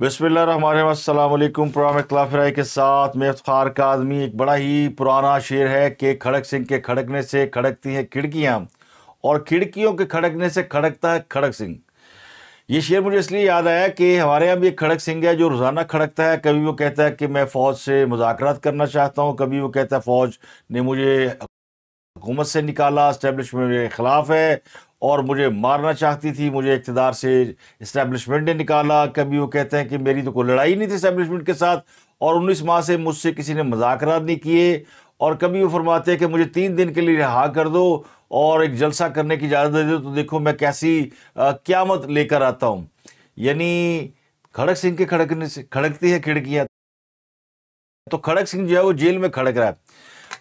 बसमिलकुम programme राय के साथ मैं फ़ार का आदमी एक बड़ा ही पुराना शेर है कि खड़क सिंह के खड़कने से खड़कती हैं खिड़कियाँ और खिड़कियों के खड़कने से खड़कता है खड़क सिंह ये शेर मुझे इसलिए याद आया कि हमारे यहाँ भी एक खड़क सिंह है जो रोज़ाना खड़कता है कभी वो कहता है कि मैं फ़ौज से मुजाकर करना चाहता हूँ कभी वो कहता है फ़ौज ने मुझे हुकूमत से निकाला इस्टेबलिशमेंट के ख़िलाफ़ है और मुझे मारना चाहती थी मुझे इकतदार से इस्टेब्लिशमेंट ने निकाला कभी वो कहते हैं कि मेरी तो कोई लड़ाई नहीं थी इस्टेब्लिशमेंट के साथ और उन्नीस माह से मुझसे किसी ने मजाकरात नहीं किए और कभी वो फरमाते हैं कि मुझे तीन दिन के लिए रिहा कर दो और एक जलसा करने की इजाज़त दे दो तो देखो मैं कैसी क्यामत लेकर आता हूँ यानी खड़क सिंह के खड़कने से खड़कती है खिड़कियाँ तो खड़क सिंह जो है वो जेल में खड़क रहा है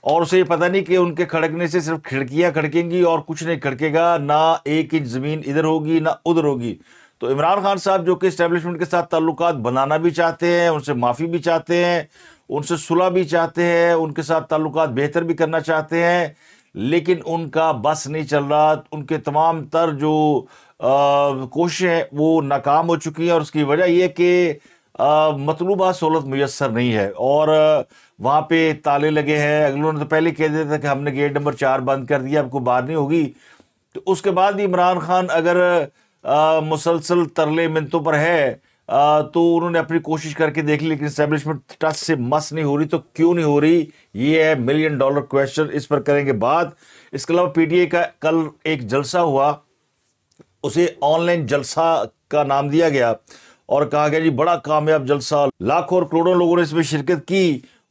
और उसे पता नहीं कि उनके खड़कने से सिर्फ खिड़कियां खड़केंगी और कुछ नहीं खड़केगा ना एक इंच ज़मीन इधर होगी ना उधर होगी तो इमरान खान साहब जो कि इस्टेब्लिशमेंट के साथ ताल्लुक बनाना भी चाहते हैं उनसे माफ़ी भी चाहते हैं उनसे सुलह भी चाहते हैं उनके साथ ताल्लुक बेहतर भी करना चाहते हैं लेकिन उनका बस नहीं चल रहा उनके तमाम तर जो कोशिशें हैं वो नाकाम हो चुकी हैं और उसकी वजह यह कि मतलूबा सहूलत मैसर नहीं है और आ, वहाँ पे ताले लगे हैं अगलों ने तो पहले कह दिया था कि हमने गेट नंबर चार बंद कर दिया आपको बाहर नहीं होगी तो उसके बाद भी इमरान खान अगर मुसलसल तरले मिनतों पर है आ, तो उन्होंने अपनी कोशिश करके देख ली लेकिन इस्टेब्लिशमेंट ट्रस्ट से मस नहीं हो रही तो क्यों नहीं हो रही ये है मिलियन डॉलर क्वेश्चन इस पर करेंगे बात इसके अलावा पीटीए का कल एक जलसा हुआ उसे ऑनलाइन जलसा का नाम दिया गया और कहा गया जी बड़ा कामयाब जलसा लाखों और करोड़ों लोगों ने इसमें शिरकत की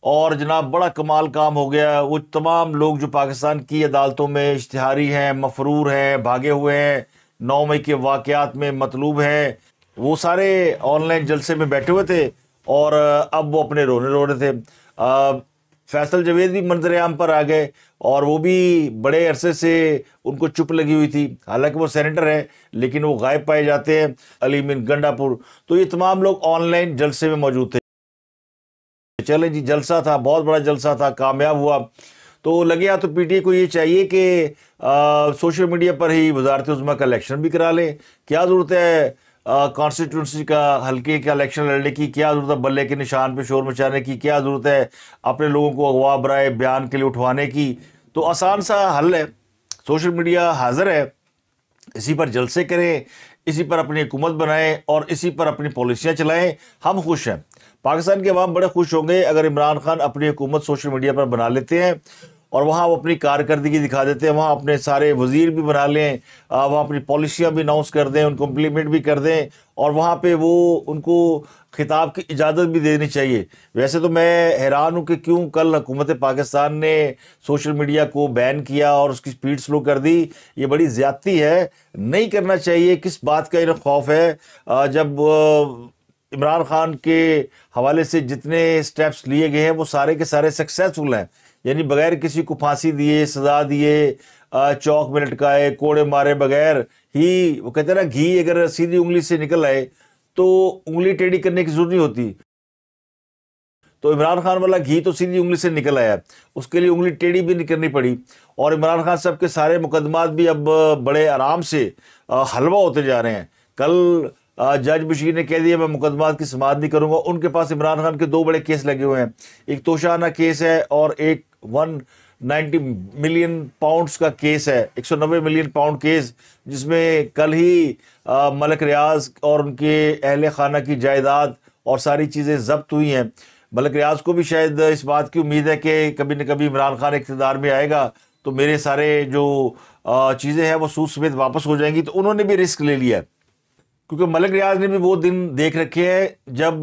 और जनाब बड़ा कमाल काम हो गया वो तमाम लोग जो पाकिस्तान की अदालतों में इश्तहारी हैं मफरूर हैं भागे हुए हैं नौ मई के वाकयात में मतलूब हैं वो सारे ऑनलाइन जलसे में बैठे हुए थे और अब वो अपने रोने रो रहे थे फैसल जवेद भी मंजर आम पर आ गए और वो भी बड़े अरसे से उनको चुप लगी हुई थी हालांकि वो सेनेटर है लेकिन वो गायब पाए जाते हैं अलीमिन गंडापुर तो ये तमाम लोग ऑनलाइन जलसे में मौजूद थे चले जी जलसा था बहुत बड़ा जलसा था कामयाब हुआ तो लगे हाँ तो पीटीए को ये चाहिए कि सोशल मीडिया पर ही वजारत उजमा का इलेक्शन भी करा लें क्या ज़रूरत है कॉन्स्टिट्यूंसी का हल्के का इलेक्शन लड़ने की क्या ज़रूरत है बल्ले के निशान पे शोर मचाने की क्या ज़रूरत है अपने लोगों को अगवा बराए बयान के लिए उठवाने की तो आसान सा हल है सोशल मीडिया हाजिर है इसी पर जलसे करें इसी पर अपनी हुकूमत बनाएं और इसी पर अपनी पॉलिसियाँ चलाएं हम खुश हैं पाकिस्तान के अवाम बड़े खुश होंगे अगर इमरान खान अपनी हुकूमत सोशल मीडिया पर बना लेते हैं और वहाँ वो अपनी कारकर्दगी दिखा देते हैं वहाँ अपने सारे वजीर भी बना लें वहाँ अपनी पॉलिसियाँ भी अनाउंस कर दें उनको इम्प्लीमेंट भी कर दें और वहाँ पे वो उनको खिताब की इजाज़त भी देनी चाहिए वैसे तो मैं हैरान हूँ कि क्यों कल हुकूमत पाकिस्तान ने सोशल मीडिया को बैन किया और उसकी स्पीड स्लो कर दी ये बड़ी ज़्यादती है नहीं करना चाहिए किस बात का इन्हें खौफ है जब इमरान खान के हवाले से जितने स्टेप्स लिए गए हैं वो सारे के सारे सक्सेसफुल हैं यानी बगैर किसी को फांसी दिए सजा दिए चौक में लटकाए कोड़े मारे बगैर ही वो कहते हैं ना घी अगर सीधी उंगली से निकल आए तो उंगली टेढ़ी करने की जरूरत नहीं होती तो इमरान खान वाला घी तो सीधी उंगली से निकल आया उसके लिए उंगली टेढ़ी भी नहीं करनी पड़ी और इमरान खान साहब के सारे मुकदमात भी अब बड़े आराम से हलवा होते जा रहे हैं कल जज बशीर ने कह दिया मैं मुकदमा की समाध नहीं करूँगा उनके पास इमरान खान के दो बड़े केस लगे हुए हैं एक तोशाना केस है और एक वन नाइन्टी मिलियन पाउंड्स का केस है एक सौ नब्बे मिलियन पाउंड केस जिसमें कल ही आ, मलक रियाज और उनके अहल खाना की जायदाद और सारी चीज़ें जब्त हुई हैं मलक रियाज को भी शायद इस बात की उम्मीद है कि कभी न कभी इमरान खान इकतदार में आएगा तो मेरे सारे जो चीज़ें हैं वो सूद समेत वापस हो जाएंगी तो उन्होंने भी रिस्क ले लिया है क्योंकि मलिक रियाज ने भी वो दिन देख रखे हैं जब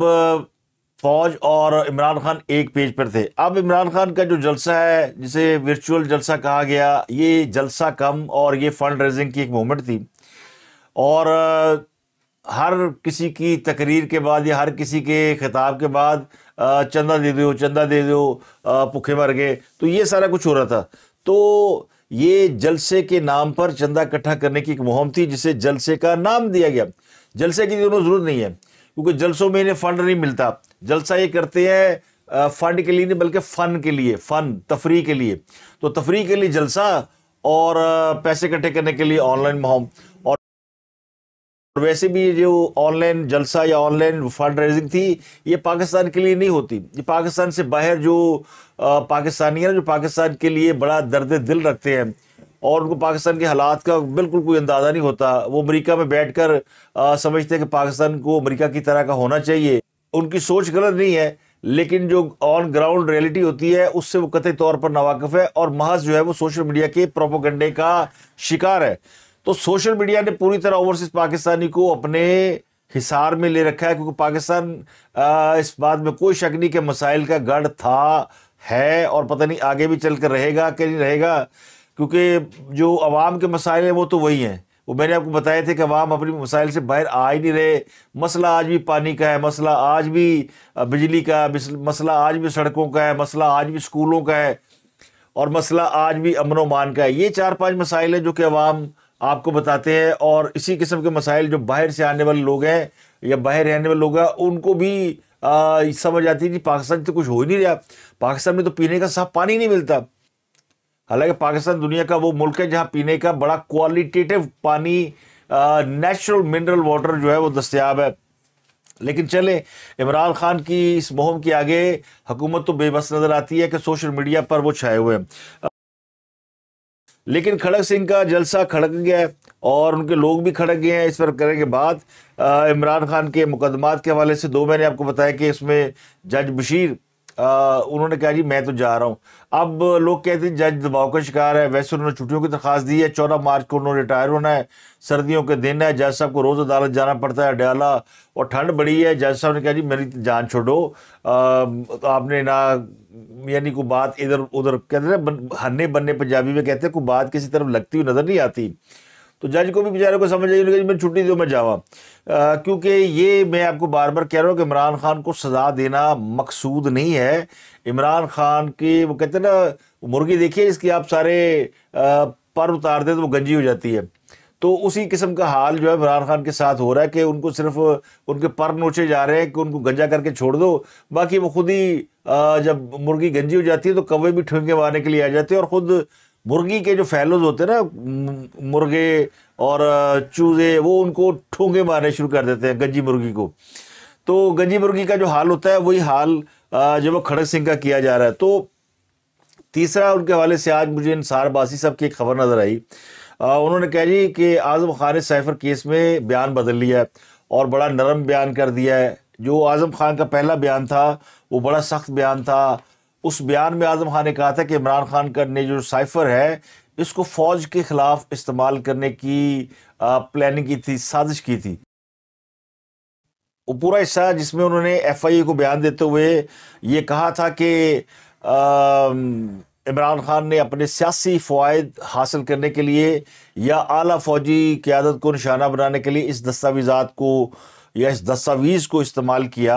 फौज और इमरान खान एक पेज पर थे अब इमरान खान का जो जलसा है जिसे वर्चुअल जलसा कहा गया ये जलसा कम और ये फंड रेजिंग की एक मोमेंट थी और हर किसी की तकरीर के बाद या हर किसी के खिताब के बाद चंदा दे दो चंदा दे दो भुखे मर गए तो ये सारा कुछ हो रहा था तो ये जलसे के नाम पर चंदा इकट्ठा करने की एक मुहम थी जिसे जलसे का नाम दिया गया जलसे की दोनों जरूरत नहीं है क्योंकि जलसों में इन्हें फंड नहीं मिलता जलसा ये करते हैं फंड के लिए नहीं बल्कि फ़न के लिए फ़न तफरी के लिए तो तफरी के लिए जलसा और पैसे इकट्ठे करने के लिए ऑनलाइन माहौल और वैसे भी जो ऑनलाइन जलसा या ऑनलाइन फंड रेजिंग थी ये पाकिस्तान के लिए नहीं होती ये पाकिस्तान से बाहर जो पाकिस्तानी है जो पाकिस्तान के लिए बड़ा दर्द दिल रखते हैं और उनको पाकिस्तान के हालात का बिल्कुल कोई अंदाज़ा नहीं होता वो अमरीका में बैठ कर आ, समझते हैं कि पाकिस्तान को अमरीका की तरह का होना चाहिए उनकी सोच गलत नहीं है लेकिन जो ऑन ग्राउंड रियलिटी होती है उससे वो कतई तौर पर नावाकफ़ है और महज जो है वो सोशल मीडिया के प्रोपोगंडे का शिकार है तो सोशल मीडिया ने पूरी तरह ओवरसीज पाकिस्तानी को अपने हिसार में ले रखा है क्योंकि पाकिस्तान इस बात में कोई शक नहीं कि मसाइल का गढ़ था है और पता नहीं आगे भी चल कर रहेगा कि नहीं रहेगा क्योंकि जो आवाम के मसाइल हैं वो तो वही हैं वो मैंने आपको बताए थे कि अवाम अपने मसाइल से बाहर आ ही नहीं रहे मसला आज भी पानी का है मसला आज भी बिजली का मसला आज भी सड़कों का है मसला आज भी स्कूलों का है और मसला आज भी अमन वमान का है ये चार पांच मसाइल हैं जो कि आवाम आपको बताते हैं और इसी किस्म के मसाइल जो बाहर से आने वाले लोग हैं या बाहर रहने वाले लोग हैं उनको भी आ, समझ आती है कि पाकिस्तान तो कुछ हो ही नहीं रहा पाकिस्तान में तो पीने का साफ पानी नहीं मिलता हालांकि पाकिस्तान दुनिया का वो मुल्क है जहाँ पीने का बड़ा क्वालिटेटिव पानी नेचुरल मिनरल वाटर जो है वो दस्तियाब है लेकिन चले इमरान खान की इस मुहिम के आगे हुकूमत तो बेबस नज़र आती है कि सोशल मीडिया पर वो छाए हुए हैं लेकिन खड़ग सिंह का जलसा खड़क गया है और उनके लोग भी खड़क गए हैं इस पर करने के बाद इमरान खान के मुकदमात के हवाले से दो मैंने आपको बताया कि इसमें जज बशीर उन्होंने कहा जी मैं तो जा रहा हूँ अब लोग कहते हैं जज दबाव का शिकार है वैसे उन्होंने छुट्टियों की दरख्वास्त दी है चौदह मार्च को उन्होंने रिटायर होना है सर्दियों के दिन है जज साहब को रोज़ अदालत जाना पड़ता है अडयाला और ठंड बड़ी है जज साहब ने कहा जी मेरी जान छोड़ो तो आपने ना यानी कोई बात इधर उधर कहते ना हन्ने बन्ने पंजाबी में कहते हैं कोई बात किसी तरफ लगती हुई नज़र नहीं आती तो जज को भी बेचारे को समझ आई मैं छुट्टी दो मैं जावा क्योंकि ये मैं आपको बार बार कह रहा हूँ कि इमरान खान को सज़ा देना मकसूद नहीं है इमरान खान की वो कहते हैं ना मुर्गी देखिए इसकी आप सारे पर उतार दें तो वो गंजी हो जाती है तो उसी किस्म का हाल जो है इमरान खान के साथ हो रहा है कि उनको सिर्फ उनके पर नोचे जा रहे हैं कि उनको गंजा करके छोड़ दो बाकी वो खुद ही जब मुर्गी गंजी हो जाती है तो कौवे भी ठूंगे मारने के लिए आ जाते हैं और ख़ुद मुर्गी के जो फैलोज होते हैं ना मुर्गे और चूजे वो उनको ठोंगे मारने शुरू कर देते हैं गंजी मुर्गी को तो गंजी मुर्गी का जो हाल होता है वही हाल जो वो खड़ग सिंह का किया जा रहा है तो तीसरा उनके हवाले से आज मुझे इंसार बासी साहब की एक खबर नज़र आई उन्होंने कह जी कि आज़म खान ने सैफर केस में बयान बदल लिया है और बड़ा नरम बयान कर दिया है जो आज़म खान का पहला बयान था वो बड़ा सख्त बयान था उस बयान में आजम खान ने कहा था कि इमरान खान का ने जो साइफर है इसको फौज के खिलाफ इस्तेमाल करने की प्लानिंग की थी साजिश की थी वो पूरा हिस्सा जिसमें उन्होंने एफ आई ए को बयान देते हुए ये कहा था कि इमरान खान ने अपने सियासी फवायद हासिल करने के लिए या आला फौजी क़्यादत को निशाना बनाने के लिए इस दस्तावेज़ात को या इस दस्तावीज़ को इस्तेमाल किया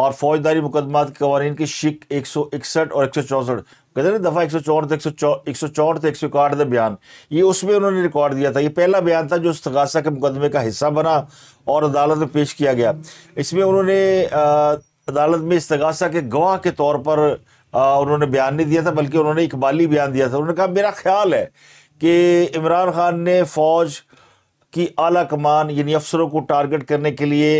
और फौजदारी मुकदमा के कवानीन की शिक एक सौ इकसठ और एक सौ चौंसठ कहते ना दफ़ा एक सौ चौंठ एक सौ एक सौ चौंठ एक सौ इकहठ बयान ये उसमें उन्होंने रिकॉर्ड दिया था ये पहला बयान था जो इस्तगासा के मुकदमे का हिस्सा बना और अदालत में पेश किया गया इसमें उन्होंने अदालत में इस्तगासा के गवाह के तौर पर उन्होंने बयान नहीं दिया था बल्कि उन्होंने इकबाली बयान दिया था उन्होंने कहा मेरा ख्याल है कि इमरान खान ने फौज कि आला कमान यानी अफसरों को टारगेट करने के लिए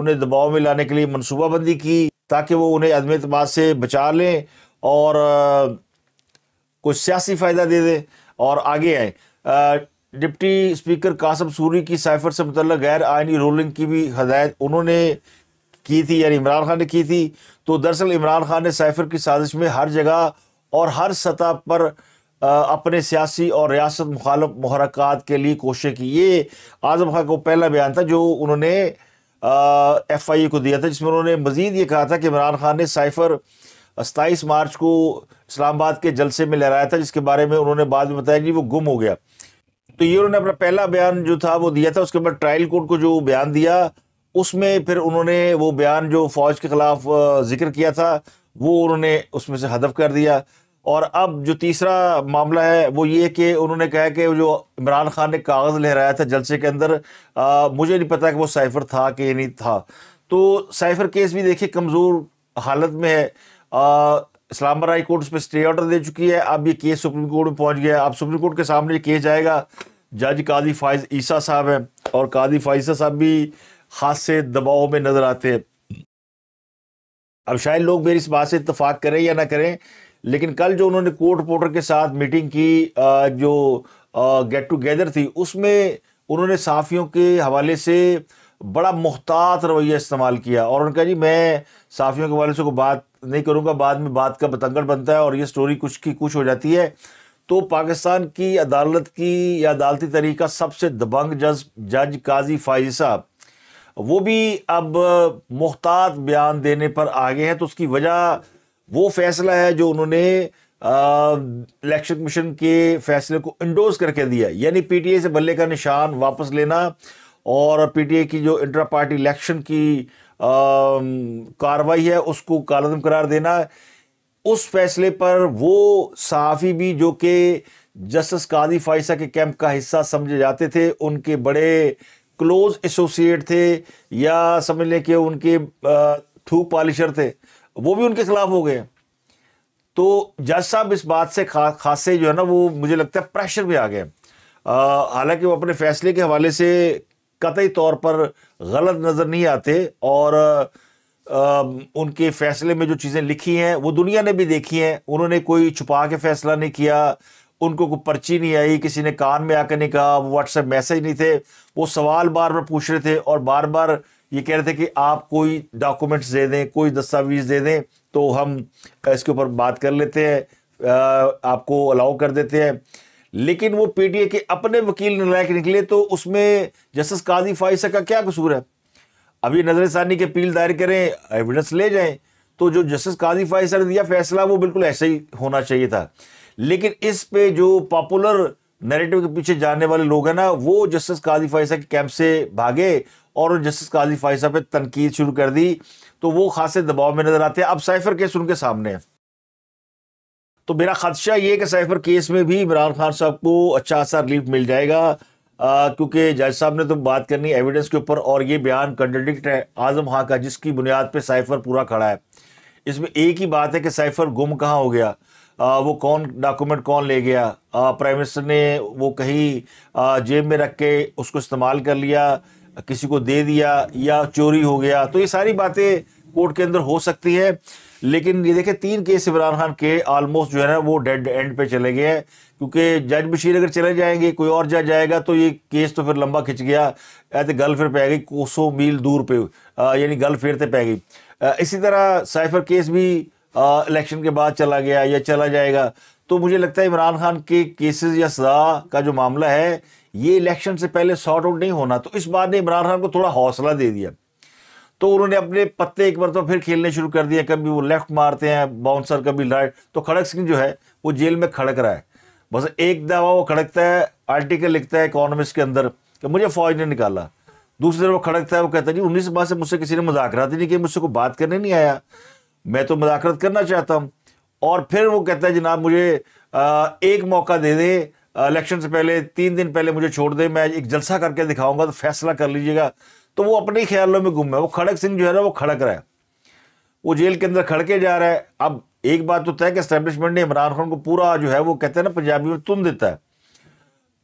उन्हें दबाव में लाने के लिए मनसूबाबंदी की ताकि वो उन्हें अदम अतमाद से बचा लें और कुछ सियासी फ़ायदा दे दें और आगे आए डिप्टी स्पीकर कासम सूरी की साइफर से मतलब गैर आइनी रोलिंग की भी हदायत उन्होंने की थी यानी इमरान खान ने की थी तो दरअसल इमरान खान ने साइफर की साजिश में हर जगह और हर सतह पर अपने सियासी और रियासत मुखालफ महरक़ात के लिए कोशिश की ये आज़म खां को पहला बयान था जो उन्होंने एफ आई ए को दिया था जिसमें उन्होंने मज़ीद ये कहा था कि इमरान खान ने साइफर सताईस मार्च को इस्लामाबाद के जलसे में लहराया था जिसके बारे में उन्होंने बाद में बताया कि वो गुम हो गया तो ये उन्होंने अपना पहला बयान जो था वो दिया था उसके बाद ट्रायल कोर्ट को जो बयान दिया उसमें फिर उन्होंने वो बयान जो फ़ौज के ख़िलाफ़ ज़िक्र किया था वो उन्होंने उसमें से हदफ कर दिया और अब जो तीसरा मामला है वो ये कि उन्होंने कहा कि जो इमरान खान ने कागज़ लहराया था जलसे के अंदर आ, मुझे नहीं पता कि वो साइफर था कि नहीं था तो साइफर केस भी देखिए कमज़ोर हालत में है इस्लामाबाद हाई कोर्ट उस पर स्टे ऑर्डर दे चुकी है अब ये केस सुप्रीम कोर्ट में पहुंच गया अब सुप्रीम कोर्ट के सामने केस जाएगा जज कादी फाइज ईसा साहब हैं और कादी फाइजा साहब भी हाथ से दबाव में नज़र आते हैं अब शायद लोग मेरी इस बात से इतफाक़ करें या ना करें लेकिन कल जो उन्होंने कोर्ट पोर्टर के साथ मीटिंग की जो गेट टुगेदर थी उसमें उन्होंने साफियों के हवाले से बड़ा मुख्तात रवैया इस्तेमाल किया और उन्होंने कहा जी मैं साफियों के हवाले से को बात नहीं करूँगा बाद में बात का बतंगड़ बनता है और ये स्टोरी कुछ की कुछ हो जाती है तो पाकिस्तान की अदालत की या अदालती तरीका सबसे दबंग जज जज काजी फाइज साहब वो भी अब मुख्तात बयान देने पर आगे हैं तो उसकी वजह वो फैसला है जो उन्होंने इलेक्शन कमीशन के फैसले को इंडोज करके दिया यानी पीटीए से बल्ले का निशान वापस लेना और पीटीए की जो इंटर पार्टी इलेक्शन की कार्रवाई है उसको कालदम करार देना उस फैसले पर वो सहाफ़ी भी जो कि जस्टिस कादी फाइसा के कैंप का हिस्सा समझे जाते थे उनके बड़े क्लोज एसोसिएट थे या समझ लें कि उनके थू पॉलिशर थे वो भी उनके खिलाफ हो गए तो जज साहब इस बात से खा खासे जो है ना वो मुझे लगता है प्रेशर में आ गए हालांकि वो अपने फैसले के हवाले से कतई तौर पर गलत नज़र नहीं आते और आ, उनके फैसले में जो चीज़ें लिखी हैं वो दुनिया ने भी देखी हैं उन्होंने कोई छुपा के फैसला नहीं किया उनको कोई पर्ची नहीं आई किसी ने कान में आकर नहीं कहा व्हाट्सएप मैसेज नहीं थे वो सवाल बार बार पूछ रहे थे और बार बार ये कह रहे थे कि आप कोई डॉक्यूमेंट्स दे दें कोई दस्तावेज दे दें तो हम इसके ऊपर बात कर लेते हैं आपको अलाउ कर देते हैं लेकिन वो पीटीए के अपने वकील लायक निकले तो उसमें जस्टिस काजी फाइसा का क्या कसूर है अभी नजर सानी की अपील दायर करें एविडेंस ले जाएं तो जो जस्टिस काजी फाइसा ने दिया फैसला वो बिल्कुल ऐसे ही होना चाहिए था लेकिन इस पे जो पॉपुलर नैरेटिव के पीछे जाने वाले लोग हैं ना वो जस्टिस काजी फाइसा के कैंप से भागे और जस्टिस काजी फाइसा पे तनकीद शुरू कर दी तो वो खासे दबाव में नजर आते हैं अब साइफर केस उनके सामने है तो मेरा खदशा ये कि साइफर केस में भी इमरान खान साहब को अच्छा सा रिलीफ मिल जाएगा क्योंकि जज साहब ने तो बात करनी एविडेंस के ऊपर और ये बयान कंट्रडिक्ट है आजम खां का जिसकी बुनियाद पर साइफर पूरा खड़ा है इसमें एक ही बात है कि साइफर गुम कहाँ हो गया आ, वो कौन डॉक्यूमेंट कौन ले गया प्राइम मिनिस्टर ने वो कहीं जेब में रख के उसको इस्तेमाल कर लिया किसी को दे दिया या चोरी हो गया तो ये सारी बातें कोर्ट के अंदर हो सकती है लेकिन ये देखें तीन केस इमरान खान के ऑलमोस्ट जो है ना वो डेड एंड पे चले गए हैं क्योंकि जज बशीर अगर चले जाएंगे कोई और जज जाएगा तो ये केस तो फिर लंबा खिंच गया तो गल फिर पै गई कोसों मील दूर पे यानी गल फेरते पै गई इसी तरह साइफर केस भी इलेक्शन के बाद चला गया या चला जाएगा तो मुझे लगता है इमरान खान के केसेस या सजा का जो मामला है ये इलेक्शन से पहले सॉर्ट आउट नहीं होना तो इस बात ने इमरान खान को थोड़ा हौसला दे दिया तो उन्होंने अपने पत्ते एक बार तो फिर खेलने शुरू कर दिए कभी वो लेफ्ट मारते हैं बाउंसर कभी राइट तो खड़क सिंह जो है वो जेल में खड़क रहा है बस एक दफा वो खड़कता है आर्टिकल लिखता है इकोनॉमिक्स के अंदर कि मुझे फौज ने निकाला दूसरी तरफ वो खड़कता है वो कहता है जी उन्नीस बाद से मुझसे किसी ने मुजाकरात नहीं किया मुझसे कोई बात करने नहीं आया मैं तो मुदाखरत करना चाहता हूँ और फिर वो कहता है जनाब मुझे एक मौका दे दें इलेक्शन से पहले तीन दिन पहले मुझे छोड़ दें मैं एक जलसा करके दिखाऊंगा तो फैसला कर लीजिएगा तो वो अपने ख्यालों में गुम है वो खड़क सिंह जो है ना वो खड़क रहा है वो जेल के अंदर खड़के जा रहा है अब एक बात तो तय कि इस्टेब्लिशमेंट ने इमरान खान को पूरा जो है वो कहते हैं ना पंजाबी में तुम देता है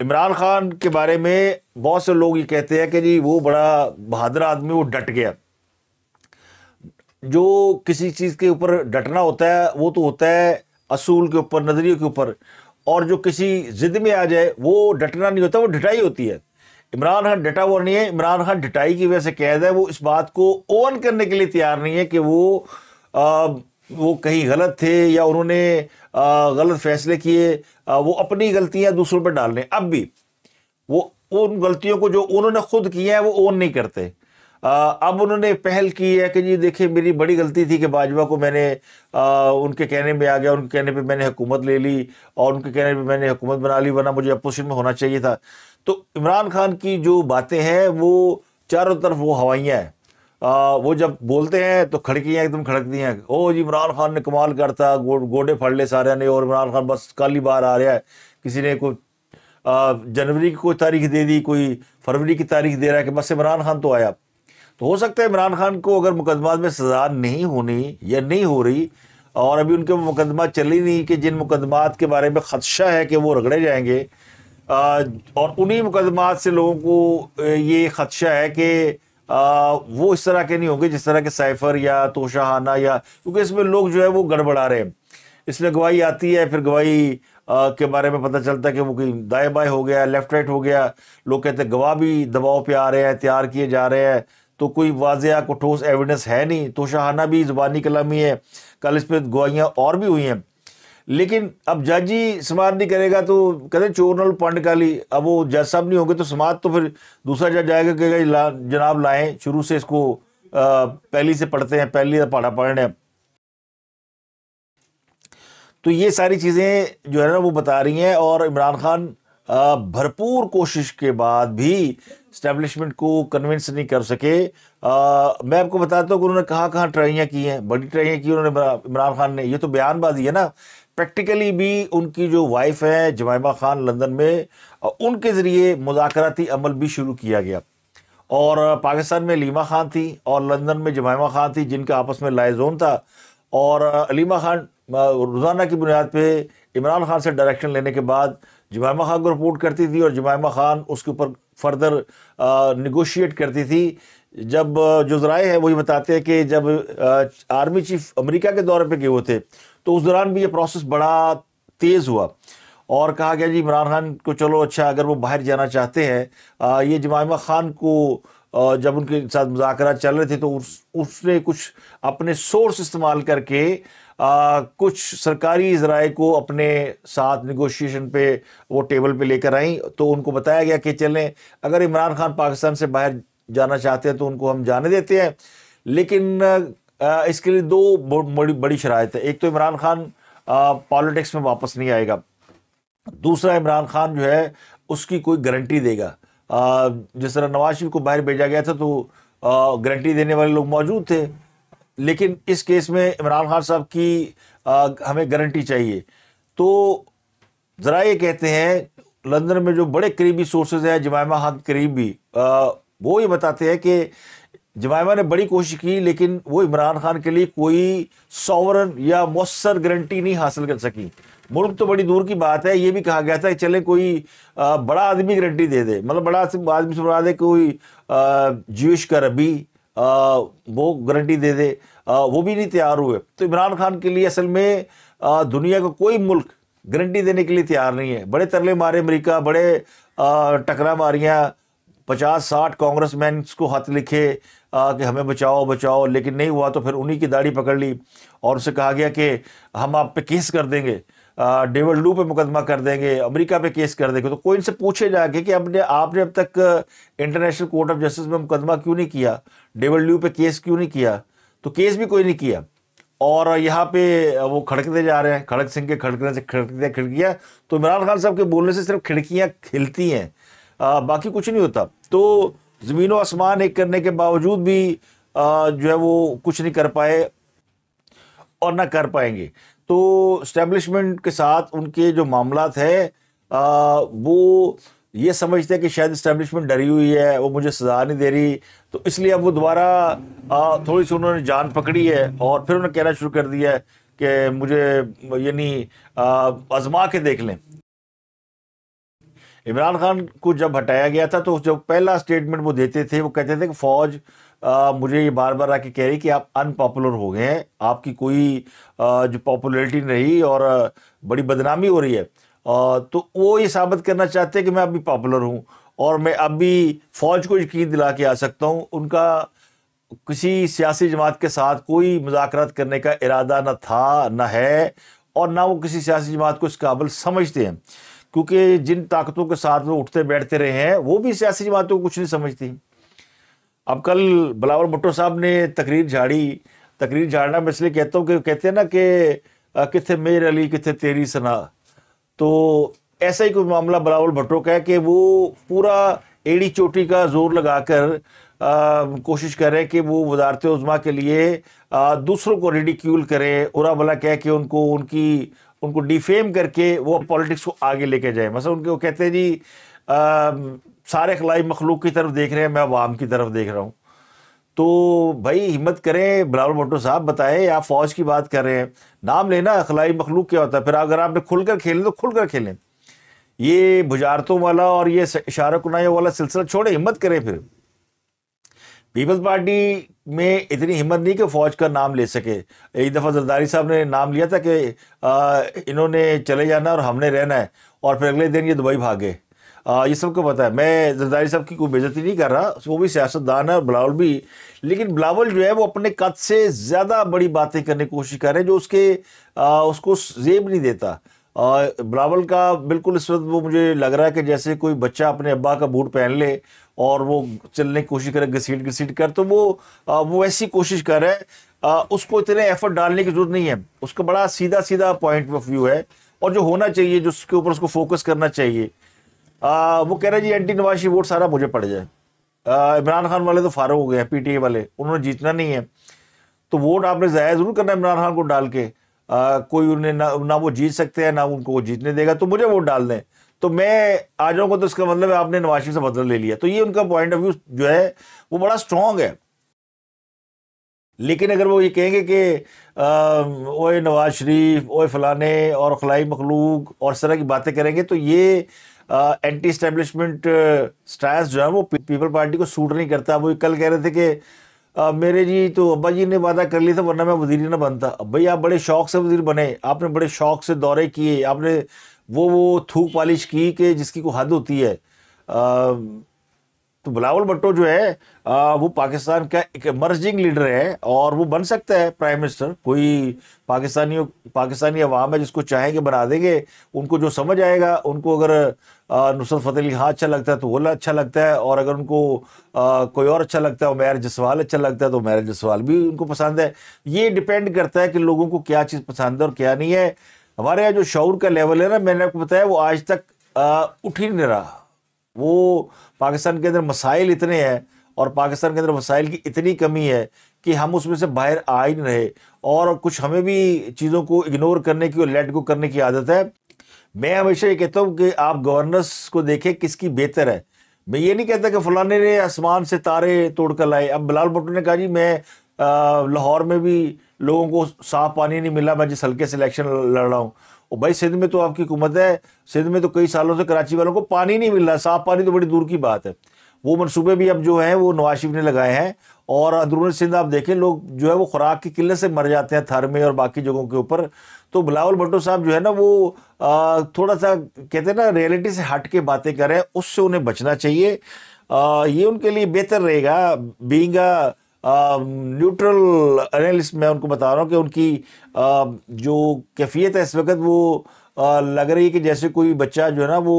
इमरान खान के बारे में बहुत से लोग ये कहते हैं कि जी वो बड़ा बहादुर आदमी वो डट गया जो किसी चीज़ के ऊपर डटना होता है वो तो होता है असूल के ऊपर नज़रिए के ऊपर और जो किसी ज़िद में आ जाए वो डटना नहीं होता वो डटाई होती है इमरान खान डटा हुआ नहीं है इमरान खान डटाई की वजह से कैद है वो इस बात को ओवन करने के लिए तैयार नहीं है कि वो आ, वो कहीं गलत थे या उन्होंने गलत फैसले किए वो अपनी गलतियां दूसरों पर डाल रहे अब भी वो उन गलतियों को जो उन्होंने खुद किया है वो ओन नहीं करते अब उन्होंने पहल की है कि जी देखिए मेरी बड़ी गलती थी कि बाजवा को मैंने आ, उनके कहने में आ गया उनके कहने पे मैंने हुकूमत ले ली और उनके कहने पे मैंने हुकूमत बना ली वरना मुझे अपोजिशन में होना चाहिए था तो इमरान खान की जो बातें हैं वो चारों तरफ वो हवाइयाँ हैं वो जब बोलते हैं तो खड़कियाँ एकदम खड़कती हैं ओ जी इमरान खान ने कमाल करता गो, गोडे फड़ ले सारे ने और इमरान खान बस काली बार आ रहा है किसी ने कोई जनवरी की कोई तारीख दे दी कोई फरवरी की तारीख दे रहा है कि बस इमरान खान तो आया तो हो सकता है इमरान खान को अगर मुकदमा में सजा नहीं होनी या नहीं हो रही और अभी उनके मुकदमा चल ही नहीं कि जिन मुकदमात के बारे में खदशा है कि वो रगड़े जाएंगे और उन्हीं मुकदमात से लोगों को ये खदशा है कि वो इस तरह के नहीं होंगे जिस तरह के साइफर या तोशाहाना या क्योंकि इसमें लोग जो है वो गड़बड़ा रहे हैं इसमें गवाही आती है फिर गवाही के बारे में पता चलता है कि वो कहीं दाएँ बाएँ हो गया लेफ्ट राइट हो गया लोग कहते हैं गवाह भी दबाव पर आ रहे हैं तैयार किए जा रहे हैं तो कोई वाजिया को ठोस एविडेंस है नहीं तो शाहाना भी जबानी कलामी है कल इस पर गवाहियाँ और भी हुई हैं लेकिन अब जज ही समाज नहीं करेगा तो कहते चोर नल पंड काली अब वो जज साहब नहीं होंगे तो समाज तो फिर दूसरा जज आएगा कहेगा ला, जनाब लाएँ शुरू से इसको पहली से पढ़ते हैं पहली से पढ़ा पढ़ने हैं तो ये सारी चीज़ें जो है ना वो बता रही हैं और इमरान खान भरपूर कोशिश के बाद भी स्टैब्लिशमेंट को कन्विंस नहीं कर सके आ, मैं आपको बताता हूँ कि उन्होंने कहाँ कहाँ ट्राइयाँ की हैं बड़ी ट्राइयाँ की उन्होंने इमरान खान ने ये तो बयानबाजी है ना प्रैक्टिकली भी उनकी जो वाइफ है जमायमा खान लंदन में उनके ज़रिए मुजाकती अमल भी शुरू किया गया और पाकिस्तान में लीमा खान थी और लंदन में जमायमा खान थी जिनका आपस में लाइजोन था और लीमा खान रोज़ाना की बुनियाद पर इमरान खान से डायरेक्शन लेने के बाद जमायमा खान को रिपोर्ट करती थी और जमायमा खान उसके ऊपर फर्दर निगोशिएट करती थी जब जो जराए हैं वही बताते हैं कि जब आर्मी चीफ अमेरिका के दौरे पे गए हुए थे तो उस दौरान भी ये प्रोसेस बड़ा तेज़ हुआ और कहा गया जी इमरान खान को चलो अच्छा अगर वो बाहर जाना चाहते हैं ये जमायमा खान को जब उनके साथ मुजाकर चल रहे थे तो उस उसने कुछ अपने सोर्स इस्तेमाल करके आ, कुछ सरकारी जराए को अपने साथ निगोशिएशन पे वो टेबल पे लेकर आई तो उनको बताया गया कि चलें अगर इमरान खान पाकिस्तान से बाहर जाना चाहते हैं तो उनको हम जाने देते हैं लेकिन आ, इसके लिए दो बड़ी बड़ी शरात है एक तो इमरान खान पॉलिटिक्स में वापस नहीं आएगा दूसरा इमरान खान जो है उसकी कोई गारंटी देगा जिस तरह नवाज शरीफ को बाहर भेजा गया था तो गारंटी देने वाले लोग मौजूद थे लेकिन इस केस में इमरान खान साहब की आ, हमें गारंटी चाहिए तो ज़रा ये कहते हैं लंदन में जो बड़े करीबी सोर्सेज हैं जमायमा खान करीबी वो ये बताते हैं कि जमायमा ने बड़ी कोशिश की लेकिन वो इमरान खान के लिए कोई सॉवरन या मौसर गारंटी नहीं हासिल कर सकी मुल्क तो बड़ी दूर की बात है ये भी कहा गया था कि चले कोई आ, बड़ा आदमी गारंटी दे दे मतलब बड़ा आदमी से मुराद दे कोई जूश का रबी वो गारंटी दे दे आ, वो भी नहीं तैयार हुए तो इमरान खान के लिए असल में आ, दुनिया का कोई मुल्क गारंटी देने के लिए तैयार नहीं है बड़े तरले मारे अमेरिका बड़े टकरा मारियाँ पचास साठ कांग्रेस मैन को हाथ लिखे आ, कि हमें बचाओ बचाओ लेकिन नहीं हुआ तो फिर उन्हीं की दाढ़ी पकड़ ली और उसे कहा गया कि हम आप पे केस कर देंगे डेवल लू पे मुकदमा कर देंगे अमेरिका पे केस कर देंगे तो कोई इनसे पूछे जाके कि अपने आपने अब तक इंटरनेशनल कोर्ट ऑफ जस्टिस में मुकदमा क्यों नहीं किया डेवल लू पे केस क्यों नहीं किया तो केस भी कोई नहीं किया और यहाँ पे वो खड़कते जा रहे हैं खड़क सिंह के खड़कने से खड़कते खिड़कियाँ तो इमरान खान साहब के बोलने से सिर्फ खिड़कियाँ खिलती हैं बाकी कुछ नहीं होता तो ज़मीन व आसमान एक करने के बावजूद भी आ, जो है वो कुछ नहीं कर पाए और ना कर पाएंगे तो स्टैब्लिशमेंट के साथ उनके जो मामला है आ, वो ये समझते हैं कि शायद इस्टेब्लिशमेंट डरी हुई है वो मुझे सजा नहीं दे रही तो इसलिए अब वो दोबारा थोड़ी सी उन्होंने जान पकड़ी है और फिर उन्होंने कहना शुरू कर दिया है कि मुझे यानी आजमा के देख लें इमरान खान को जब हटाया गया था तो जब पहला स्टेटमेंट वो देते थे वो कहते थे कि फ़ौज आ, मुझे ये बार बार आके कह रही कि आप अनपॉपुलर हो गए हैं आपकी कोई आ, जो पॉपुलरिटी नहीं और बड़ी बदनामी हो रही है आ, तो वो ये साबित करना चाहते हैं कि मैं अभी पॉपुलर हूँ और मैं अभी फौज को यकीन दिला के आ सकता हूँ उनका किसी सियासी जमात के साथ कोई मुजाकरात करने का इरादा ना था ना है और ना वो किसी सियासी जमात को इस काबिल समझते हैं क्योंकि जिन ताकतों के साथ वो उठते बैठते रहे हैं वो भी सियासी जमातों को कुछ नहीं समझती अब कल बलावर भुट्टो साहब ने तकरीर झाड़ी तकरीर झाड़ना मैं इसलिए कहता हूँ कि कहते हैं ना कि कितने मेर अली कितने तेरी सना तो ऐसा ही कोई मामला बलावल भट्टो का है कि वो पूरा एड़ी चोटी का जोर लगाकर कोशिश कर रहे हैं कि वो वजारत उजमा के लिए आ, दूसरों को रिडिक्यूल करें उरा भला कह के उनको उनकी उनको डिफेम करके वो पॉलिटिक्स को आगे लेके जाए मतलब उनके वो कहते हैं जी आ, सारे खलाई मखलूक की तरफ देख रहे हैं मैं अवाम की तरफ देख रहा हूँ तो भाई हिम्मत करें बिलावल भुट्टो साहब बताएं आप फौज की बात कर रहे हैं नाम लेना अखलाई मखलूक क्या होता है फिर अगर आपने खुल कर खेलें तो खुल कर खेलें ये बुजारतों वाला और ये इशारा कुनाइयों वाला सिलसिला छोड़े हिम्मत करें फिर पीपल्स पार्टी में इतनी हिम्मत नहीं कि फ़ौज का नाम ले सके एक दफ़ा जरदारी साहब ने नाम लिया था कि इन्होंने चले जाना और हमने रहना है और फिर अगले दिन ये दुबई भागे आ, ये सबको पता है मैं जरदारी साहब की कोई बेजती नहीं कर रहा वो भी सियासतदान है बिलावल भी लेकिन बिलावल जो है वो अपने कद से ज़्यादा बड़ी बातें करने की कोशिश कर रहे हैं जो उसके आ, उसको जेब नहीं देता बिलावल का बिल्कुल इस वक्त वो मुझे लग रहा है कि जैसे कोई बच्चा अपने अब्बा का बूट पहन ले और वो चलने की कोशिश करे घसीट घसीट कर तो वो आ, वो ऐसी कोशिश कर रहा है आ, उसको इतने एफर्ट डालने की जरूरत नहीं है उसका बड़ा सीधा सीधा पॉइंट ऑफ व्यू है और जो होना चाहिए जो उसके ऊपर उसको फोकस करना चाहिए आ, वो कह रहे जी एंटी नवाशी वोट सारा मुझे पड़ जाए इमरान खान वाले तो फारग हो गए हैं पीटीए वाले उन्होंने जीतना नहीं है तो वोट आपने ज़ाया ज़रूर करना इमरान खान को डाल के आ, कोई उन्हें ना ना वो जीत सकते हैं ना उनको वो जीतने देगा तो मुझे वोट डाल दें तो मैं आ जाऊँगा तो इसका मतलब है आपने नवाशी से बदला ले लिया तो ये उनका पॉइंट ऑफ व्यू जो है वो बड़ा स्ट्रॉन्ग है लेकिन अगर वो ये कहेंगे कि ओए नवाज शरीफ ओए फलाने और खलाई मखलूक और इस तरह की बातें करेंगे तो ये एंटी स्टैब्लिशमेंट स्टांस जो है वो पीपल पार्टी को सूट नहीं करता वो कल कह रहे थे कि मेरे जी तो अब्बा जी ने वादा कर लिया था वरना मैं वजीर ना बनता भाई आप बड़े शौक से वजीर बने आपने बड़े शौक से दौरे किए आपने वो वो थूक पॉलिश की कि जिसकी को हद होती है आ, तो बिलावल भट्टो जो है आ, वो पाकिस्तान का एक मर्जिंग लीडर है और वो बन सकता है प्राइम मिनिस्टर कोई पाकिस्तानी पाकिस्तानी अवाम है जिसको चाहेंगे बना देंगे उनको जो समझ आएगा उनको अगर नुसरत फतेह अली खान अच्छा लगता है तो वो अच्छा लगता है और अगर उनको आ, कोई और अच्छा लगता है उमेर जसवाल अच्छा लगता है तो उमेर जसवाल भी उनको पसंद है ये डिपेंड करता है कि लोगों को क्या चीज़ पसंद है और क्या नहीं है हमारे यहाँ जो शौर का लेवल है ना मैंने आपको बताया वो आज तक उठ ही नहीं रहा वो पाकिस्तान के अंदर मसाइल इतने हैं और पाकिस्तान के अंदर वसाइल की इतनी कमी है कि हम उसमें से बाहर आ ही नहीं रहे और कुछ हमें भी चीज़ों को इग्नोर करने की और लेट गो करने की आदत है मैं हमेशा ये कहता हूँ कि आप गवर्नेंस को देखें किसकी बेहतर है मैं ये नहीं कहता कि फलाने ने आसमान से तारे तोड़ कर लाए अब बिलाल भुट्टो ने कहा जी मैं लाहौर में भी लोगों को साफ पानी नहीं मिला मैं जिस हल्के से इलेक्शन लड़ रहा हूँ और भाई सिंध में तो आपकी हुकूमत है सिंध में तो कई सालों से कराची वालों को पानी नहीं मिल रहा साफ पानी तो बड़ी दूर की बात है वो मनसूबे भी अब जो हैं वो नवाज शरीफ ने लगाए हैं और अंदरून सिंध आप देखें लोग जो है वो खुराक की किल्लत से मर जाते हैं थर में और बाकी जगहों के ऊपर तो बिलावल भट्टो साहब जो है ना वो आ, थोड़ा सा कहते हैं ना रियलिटी से हट के बातें करें उससे उन्हें बचना चाहिए आ, ये उनके लिए बेहतर रहेगा बींग न्यूट्रल um, एनालिस्ट मैं उनको बता रहा हूँ कि उनकी आ, um, जो कैफियत है इस वक्त वो आ, uh, लग रही है कि जैसे कोई बच्चा जो है ना वो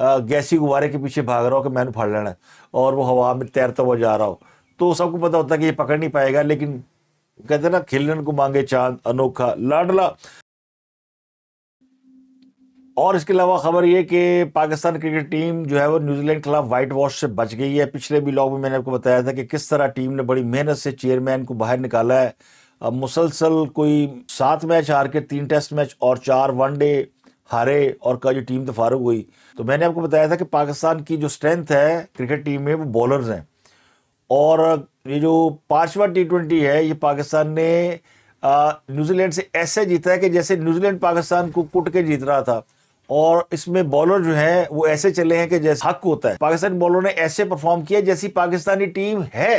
uh, गैसी गुब्बारे के पीछे भाग रहा हो कि मैंने फाड़ लेना है और वो हवा में तैरता हुआ जा रहा हो तो सबको पता होता है कि ये पकड़ नहीं पाएगा लेकिन कहते हैं ना खिलन को मांगे चांद अनोखा लाडला और इसके अलावा खबर ये कि पाकिस्तान क्रिकेट टीम जो है वो न्यूजीलैंड के खिलाफ वाइट वॉश से बच गई है पिछले भी लॉग में मैंने आपको बताया था कि किस तरह टीम ने बड़ी मेहनत से चेयरमैन को बाहर निकाला है अब मुसलसल कोई सात मैच हार के तीन टेस्ट मैच और चार वनडे हारे और जो टीम तो तफारक हुई तो मैंने आपको बताया था कि पाकिस्तान की जो स्ट्रेंथ है क्रिकेट टीम में वो बॉलर्स हैं और ये जो पाँचवा टी ट्वेंटी है ये पाकिस्तान ने न्यूजीलैंड से ऐसे जीता है कि जैसे न्यूजीलैंड पाकिस्तान को कुट के जीत रहा था और इसमें बॉलर जो है वो ऐसे चले हैं कि जैसे हक होता है पाकिस्तानी बॉलर ने ऐसे परफॉर्म किया जैसी पाकिस्तानी टीम है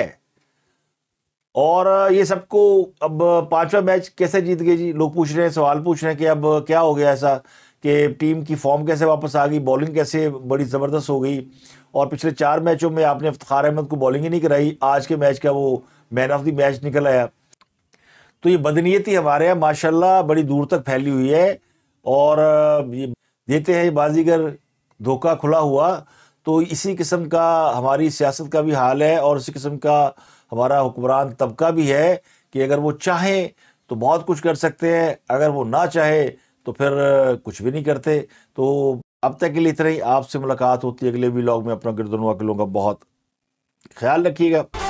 और ये सबको अब पांचवा मैच कैसे जीत गए जी लोग पूछ रहे हैं सवाल पूछ रहे हैं कि अब क्या हो गया ऐसा कि टीम की फॉर्म कैसे वापस आ गई बॉलिंग कैसे बड़ी ज़बरदस्त हो गई और पिछले चार मैचों में आपने अफ्तार अहमद को बॉलिंग ही नहीं कराई आज के मैच का वो मैन ऑफ द मैच निकल आया तो ये बदनीयती हमारे यहाँ माशाला बड़ी दूर तक फैली हुई है और ये देते हैं बाजीगर धोखा खुला हुआ तो इसी किस्म का हमारी सियासत का भी हाल है और इसी किस्म का हमारा हुक्मरान तबका भी है कि अगर वो चाहें तो बहुत कुछ कर सकते हैं अगर वो ना चाहे तो फिर कुछ भी नहीं करते तो अब तक के लिए इतना ही आपसे मुलाकात होती है अगले व्लॉग में अपना गिरदनवा के लोगों का बहुत ख्याल रखिएगा